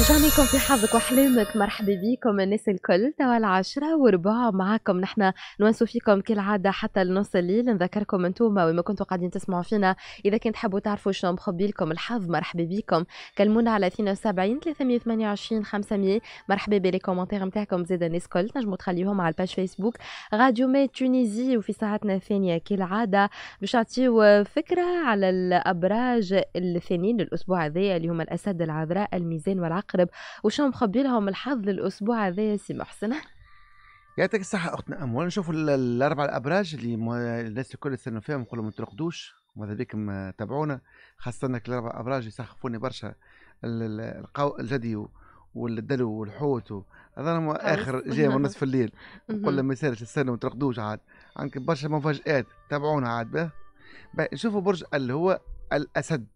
رجعنا لكم في حظك واحلامك مرحبا بكم الناس الكل توا العشرة وربع معاكم نحن نونسو فيكم كالعادة حتى لنص الليل نذكركم انتوما وما كنتوا قاعدين تسمعوا فينا إذا كنت تحبوا تعرفوا شنو مخبي لكم الحظ مرحبا بكم كلمونا على 72 328 500 مرحبا بلي كومنتير نتاعكم زاد الناس الكل تنجموا تخليهم على الباج فيسبوك راديو مي تونيزي وفي ساعتنا الثانية كالعادة باش نعطيو فكرة على الأبراج الثانيين للأسبوع هذايا اللي هما الأسد العذراء الميزان والعقل الأقرب وشنو مخبي لهم الحظ للأسبوع هذا يا سي محسن يعطيك الصحة أختنا نعم. أموال نشوفوا الأربع الأبراج اللي مو... الناس الكل يستنوا فيهم نقول ما ترقدوش ماذا بكم تابعونا خاصة الأربع أبراج يسخفوني برشا القو... الجدي والدلو والحوت هذا آه، اخر جاي من نصف الليل نقول لهم ما يسالش استنوا ما ترقدوش عاد عندك برشا مفاجات تابعونا عاد به نشوفوا برج اللي هو الاسد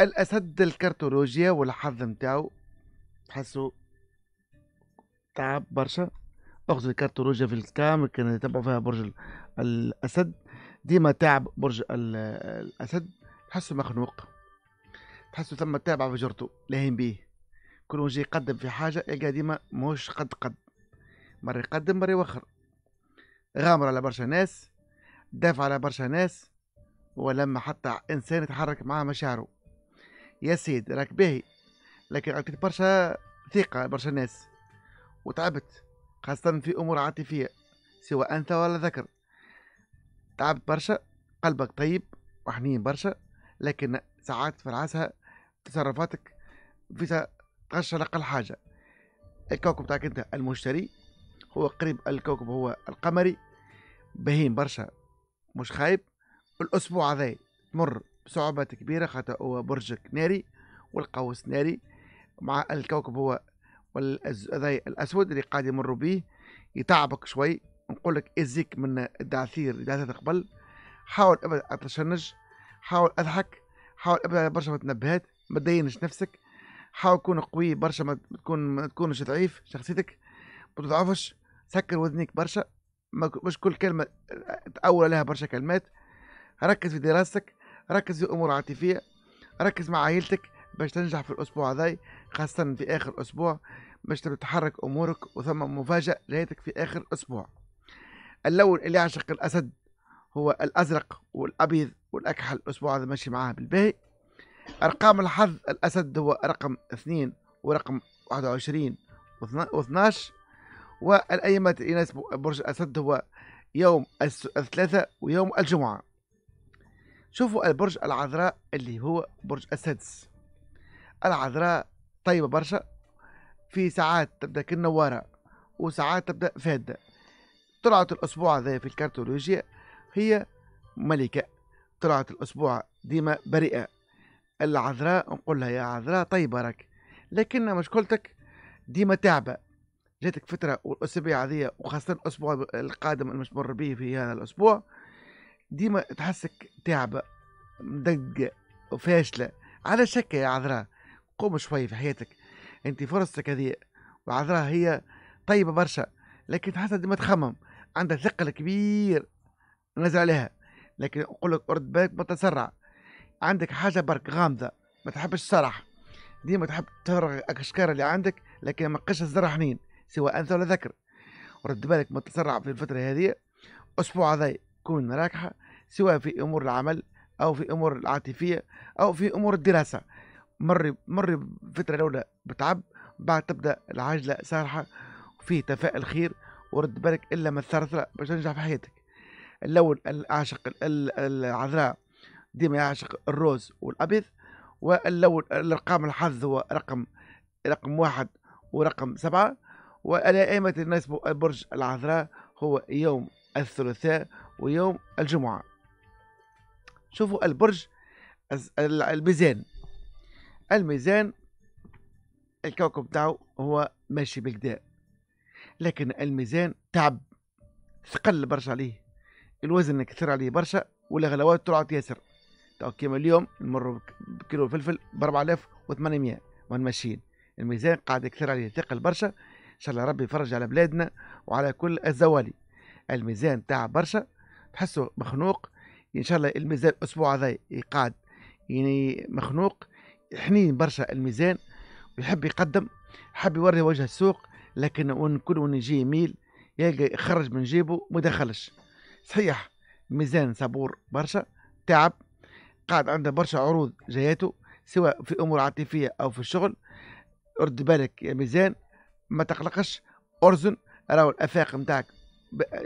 الاسد الكرتولوجيا والحظ نتاعو تحسو تعب برشا اخذ الكرتولوجيا في الكام كان يتبعوا فيها برج الاسد ديما تعب برج الاسد تحسو مخنوق تحسو ثم تابع في جرتو لاهين بيه كل ما يجي يقدم في حاجه يلقى ديما موش قد قد مره يقدم مره يوخر غامر على برشا ناس دافع على برشا ناس ولما حتى انسان يتحرك معاه مشاعره يا سيد راك باهي لكن عطيت برشا ثقة برشا ناس وتعبت خاصة في أمور عاطفية سواء أنثى ولا ذكر تعبت برشا قلبك طيب وحنين برشا لكن ساعات في العسها تصرفاتك في اقل حاجه الكوكب تاعك أنت المشتري هو قريب الكوكب هو القمري بهين برشا مش خايب الأسبوع هذا تمر بصعوبة كبيرة خاطر هو برج ناري والقوس ناري مع الكوكب هو الأسود اللي قاعد يمر به يتعبك شوي نقول لك ازيك من الدعثير اللي قبل حاول ابدا اتشنج حاول اضحك حاول ابدا برشا متنبهات ما تدينش نفسك حاول تكون قوي برشا ما تكون ما تكونش ضعيف شخصيتك ما تضعفش سكر وذنيك برشا مش كل كلمة تأول عليها برشا كلمات ركز في دراستك ركز في امور عاطفيه ركز مع عائلتك باش تنجح في الاسبوع هذاي خاصه في اخر اسبوع باش تتحرك امورك وثم مفاجاه لهيتك في اخر اسبوع اللون اللي يعشق الاسد هو الازرق والابيض والاكحل الاسبوع هذا ماشي معاه بالباهي ارقام الحظ الاسد هو رقم اثنين ورقم واحد وعشرين واثناش والايامات اللي يناسبوا برج الاسد هو يوم الثلاثاء ويوم الجمعه شوفوا البرج العذراء اللي هو برج السادس العذراء طيبة برشا في ساعات تبدا كالنوارة وساعات تبدا فادة طلعت الأسبوع هذا في الكارتولوجيا هي ملكة طلعت الأسبوع ديما بريئة العذراء نقول لها يا عذراء طيبة راك لكن مشكلتك ديما تعبة جاتك فترة والأسبوع هذه وخاصة الأسبوع القادم المشمر به في هذا الأسبوع ديما تحسك تعبة مدقة وفاشلة على شك يا عذراء قوم شوي في حياتك انت فرصتك هذه وعذراء هي طيبة برشا لكن تحسها ديما تخمم عندها ثقل كبير نزل عليها لكن نقول لك ارد بالك ما تسرع عندك حاجة برك غامضة ما تحبش تصرح ديما تحب تفرغ الأشكار اللي عندك لكن ما قش الزرع حنين سواء أنثى ولا ذكر رد بالك ما تسرع في الفترة هذه أسبوع هذي تكون ناجحة سواء في أمور العمل أو في أمور العاطفية أو في أمور الدراسة مر مر فترة الأولى بتعب بعد تبدأ العجلة سارحة وفيه تفاؤل خير ورد بالك إلا ما الثرثرة باش تنجح في حياتك الأول الأعشق العذراء ديما يعشق الروز والأبيض واللون الأرقام الحظ هو رقم رقم واحد ورقم سبعة وعلى أئمة الناس برج العذراء هو يوم الثلاثاء ويوم الجمعة شوفوا البرج الميزان الميزان الكوكب تاعو هو ماشي بالكدا لكن الميزان تعب ثقل برشا عليه الوزن كثر عليه برشا والغلوات طلعت ياسر تو كيما اليوم نمر بكيلو فلفل ب 4800 وين ماشيين الميزان قاعد يكثر عليه ثقل برشا ان شاء الله ربي يفرج على بلادنا وعلى كل الزوالي الميزان تاع برشا تحسه مخنوق ان شاء الله الميزان الاسبوع هذا يقعد يعني مخنوق حنين برشا الميزان ويحب يقدم حب يوري وجه السوق لكن وين كل وين يجي يميل يلقى يخرج من جيبه ما دخلش صحيح ميزان صبور برشا تعب قاعد عنده برشا عروض جايته سواء في امور عاطفيه او في الشغل رد بالك يا ميزان ما تقلقش ارزن راهو الافاق نتاعك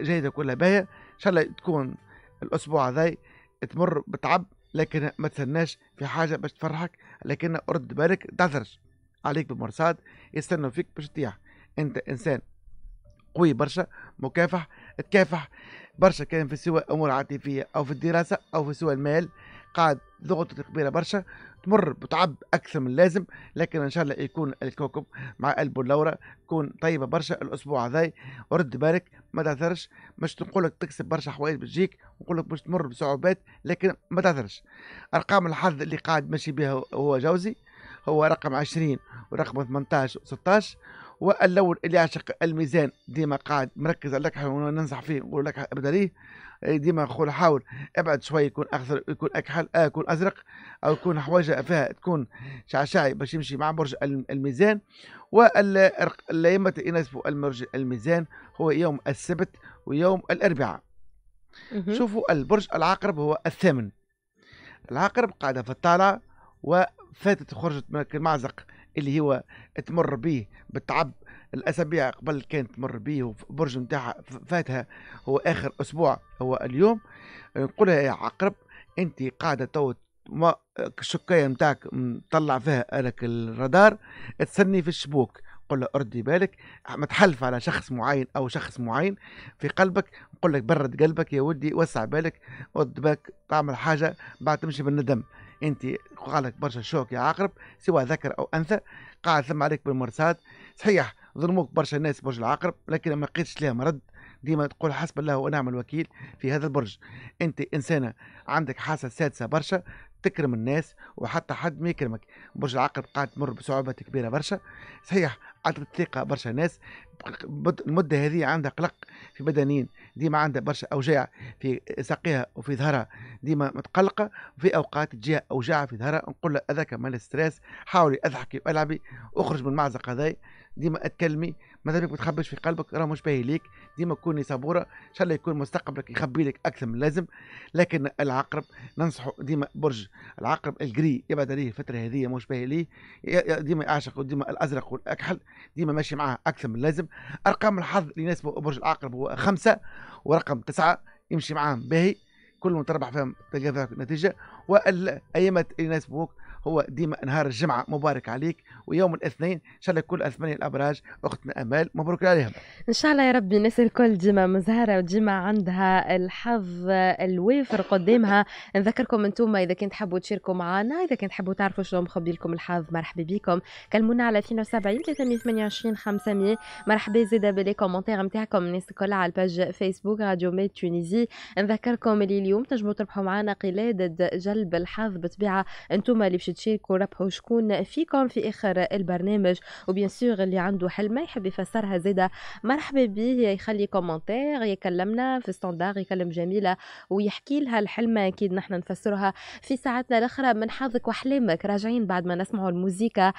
جاهزه كلها باهيه ان شاء الله تكون الاسبوع هذا تمر بتعب لكن ما تستناش في حاجه باش تفرحك لكن رد بالك تعذرش عليك بمرصاد يستنوا فيك باش تطيح انت انسان قوي برشا مكافح تكافح برشا كان في سواء امور عاطفيه او في الدراسه او في سواء المال قاعد ضغط كبيره برشا تمر بتعب اكثر من اللازم لكن ان شاء الله يكون الكوكب مع البلوره تكون طيبه برشا الاسبوع هذاي ورد بالك ما تعثرش مش نقول لك تكسب برشا حوايج بتجيك نقول لك مش تمر بصعوبات لكن ما تعثرش ارقام الحظ اللي قاعد ماشي بها هو جوزي هو رقم 20 ورقم 18 و16 والاول اللي يعشق الميزان ديما قاعد مركز على الكحه وننصح فيه نقول لك ابدا ليه إيه، ديما نقول حاول ابعد شوي يكون اخضر يكون اكحل آه يكون ازرق او يكون حواجه فيها تكون شعشعي باش يمشي مع برج الميزان والأيام التي يناسبوا المرج الميزان هو يوم السبت ويوم الاربعاء شوفوا البرج العقرب هو الثامن العقرب قاعده في الطالعه وفاتت خرجت من المعزق اللي هو تمر به بالتعب الاسابيع قبل كانت تمر به وبرج نتاعها فاتها هو اخر اسبوع هو اليوم نقولها يا عقرب انت قاعده تو ما الشكايه نتاعك مطلع فيها لك الرادار تسني في الشبوك قل له اردي بالك متحلف على شخص معين او شخص معين في قلبك نقول لك برد قلبك يا ودي وسع بالك ود بالك تعمل حاجه بعد تمشي بالندم انت قالك برشا شوك يا عقرب سواء ذكر او انثى قاعد ثم عليك بالمرصاد صحيح ظلموك برشا ناس برج العقرب لكن ما لقيتش لهم رد ديما تقول حسب الله ونعم الوكيل في هذا البرج انت انسانه عندك حاسه سادسه برشا تكرم الناس وحتى حد ما يكرمك برج العقرب قاعد تمر بصعوبات كبيره برشا صحيح عدم الثقه برشا ناس المده هذه عندها قلق في بدنين ديما عندها برشا اوجاع في ساقيها وفي ظهرها ديما متقلقه وفي اوقات تجيها اوجاع في ظهرها نقول لها هذاك مال ستريس حاولي اضحكي والعبي اخرج من المعزق هذايا ديما اتكلمي ماذا بيك متخبش في قلبك راه مش باهي ليك ديما كوني صبوره ان شاء الله يكون مستقبلك يخبي لك اكثر من اللازم لكن العقرب ننصحه ديما برج العقرب الجري يبعد عليه الفتره هذه مش باهي ليه ديما اعشق ديما الازرق والاكحل ديما ماشي معاه اكثر من اللازم ارقام الحظ اللي يناسبه برج العقرب هو خمسه ورقم تسعه يمشي معاهم باهي كل من تربح فيهم تلقى فيها نتيجه الناس يناسبوك هو ديما نهار الجمعه مبارك عليك ويوم الاثنين ان شاء الله كل الثمانيه الابراج اختنا امال مبروك عليهم ان شاء الله يا ربي الناس الكل ديما مزهره وديما عندها الحظ الوافر قدامها نذكركم انتم اذا كنت تحبوا تشاركوا معنا اذا كنت تحبوا تعرفوا شنو مخبي لكم الحظ مرحبا بكم كلمونا على 72 328 500 مرحبا زيد بلي كومونتير نتاعكم الناس الكل على الباج فيسبوك راديو ميد تونيزي نذكركم اللي اليوم تنجموا تربحوا معنا قلادة جلب الحظ بطبيعة انتم اللي باش تشاركوا ربحوا شكون فيكم في اخر البرنامج وبيان سور اللي عنده حلمه يحب يفسرها زيدا مرحبا بيه يخلي كومنتير يكلمنا في ستاندار يكلم جميله ويحكي لها الحلمه اكيد نحن نفسرها في ساعتنا الاخرى من حظك واحلامك راجعين بعد ما نسمعوا الموسيقى